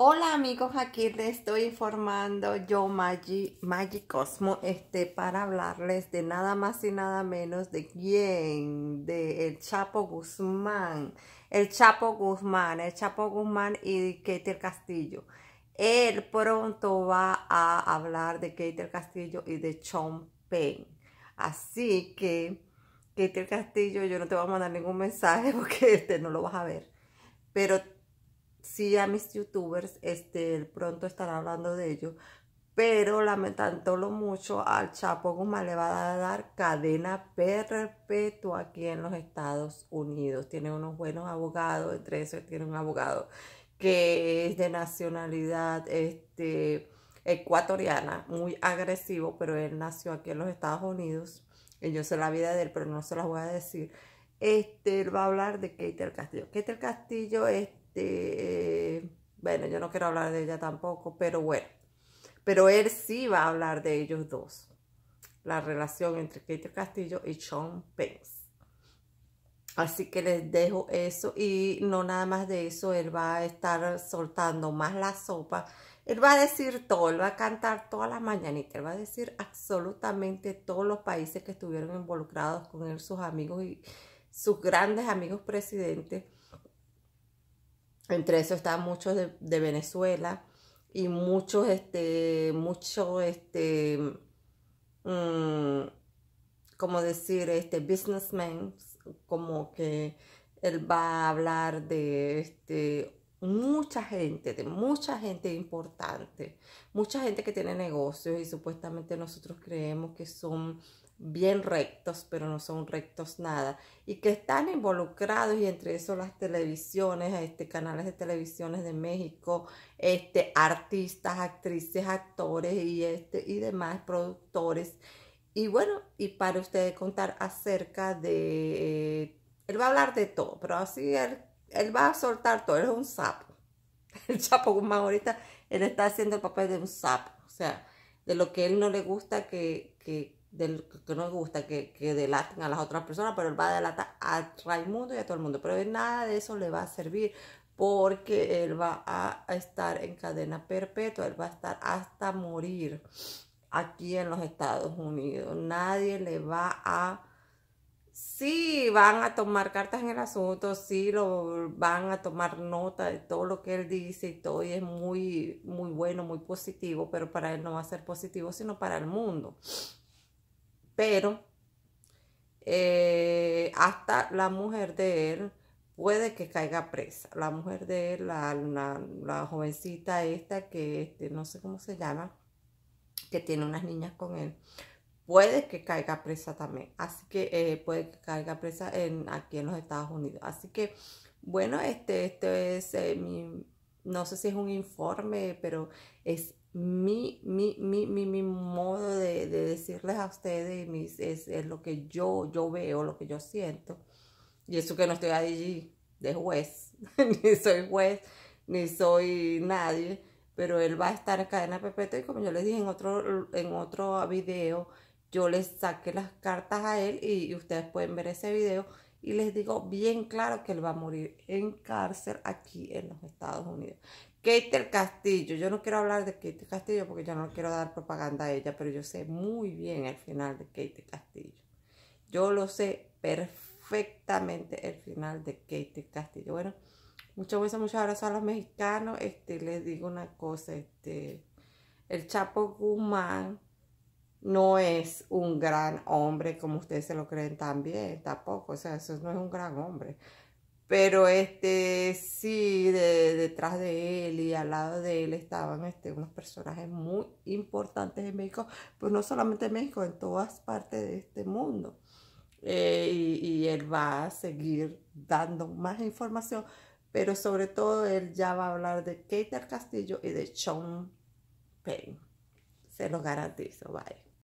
Hola amigos, aquí les estoy informando yo Magi, Magi Cosmo este, para hablarles de nada más y nada menos de quién, de el Chapo Guzmán, el Chapo Guzmán, el Chapo Guzmán y Kater Castillo. Él pronto va a hablar de Kater Castillo y de Chompen. Así que Kater Castillo, yo no te voy a mandar ningún mensaje porque este no lo vas a ver. Pero sí a mis youtubers, este, pronto estará hablando de ello, pero lo mucho, al Chapo Guzmán le va a dar cadena perpetua aquí en los Estados Unidos. Tiene unos buenos abogados, entre esos tiene un abogado que es de nacionalidad, este ecuatoriana, muy agresivo, pero él nació aquí en los Estados Unidos. Y yo sé la vida de él, pero no se la voy a decir. Este, él va a hablar de Keiter Castillo. Keitel Castillo es este, eh, bueno, yo no quiero hablar de ella tampoco, pero bueno, pero él sí va a hablar de ellos dos, la relación entre Kate Castillo y Sean Pence. Así que les dejo eso y no nada más de eso, él va a estar soltando más la sopa. Él va a decir todo, él va a cantar todas las mañanita él va a decir absolutamente todos los países que estuvieron involucrados con él, sus amigos y sus grandes amigos presidentes entre eso están muchos de, Venezuela y muchos, este, muchos, este, mm, cómo como decir, este, businessmen, como que él va a hablar de, este, mucha gente, de mucha gente importante, mucha gente que tiene negocios y supuestamente nosotros creemos que son bien rectos, pero no son rectos nada, y que están involucrados, y entre eso las televisiones, este, canales de televisiones de México, este, artistas, actrices, actores y, este, y demás productores. Y bueno, y para ustedes contar acerca de... Eh, él va a hablar de todo, pero así él, va a soltar todo, él es un sapo. El sapo Guzmán ahorita, él está haciendo el papel de un sapo, o sea, de lo que él no le gusta que, que del que le gusta, que, que delaten a las otras personas, pero él va a delatar a Raimundo y a todo el mundo. Pero nada de eso le va a servir porque él va a estar en cadena perpetua, él va a estar hasta morir aquí en los Estados Unidos. Nadie le va a... Sí, van a tomar cartas en el asunto, sí, lo, van a tomar nota de todo lo que él dice y todo, y es muy, muy bueno, muy positivo, pero para él no va a ser positivo, sino para el mundo pero eh, hasta la mujer de él puede que caiga presa. La mujer de él, la, la, jovencita esta que este, no sé cómo se llama, que tiene unas niñas con él, puede que caiga presa también. Así que eh, puede que caiga presa aquí en los Estados Unidos. Así que, bueno, este, este es eh, mi, no sé si es un informe, pero es mi, mi, mi, mi a ustedes mis, es, lo que yo, yo veo, lo que yo siento. Y eso que no estoy allí de juez, ni soy juez, ni soy nadie, pero él va a estar en cadena perpetua y como yo les dije en otro, en otro video, yo les saqué las cartas a él y, y ustedes pueden ver ese video y les digo bien claro que él va a morir en cárcel aquí en los Estados Unidos. Kate Castillo, yo no quiero hablar de Kate Castillo porque yo no quiero dar propaganda a ella, pero yo sé muy bien el final de Kate Castillo. Yo lo sé perfectamente el final de Kate Castillo. Bueno, muchas gracias, muchos abrazos a los mexicanos. Este, les digo una cosa, este, el Chapo Guzmán no es un gran hombre como ustedes se lo creen también, tampoco, o sea, eso no es un gran hombre. Pero este sí, de, detrás de él y al lado de él estaban este, unos personajes muy importantes en México, pues no solamente en México, en todas partes de este mundo. Eh, y, él va a seguir dando más información, pero sobre todo él ya va a hablar de Keiter Castillo y de Sean Payne. Se lo garantizo, bye.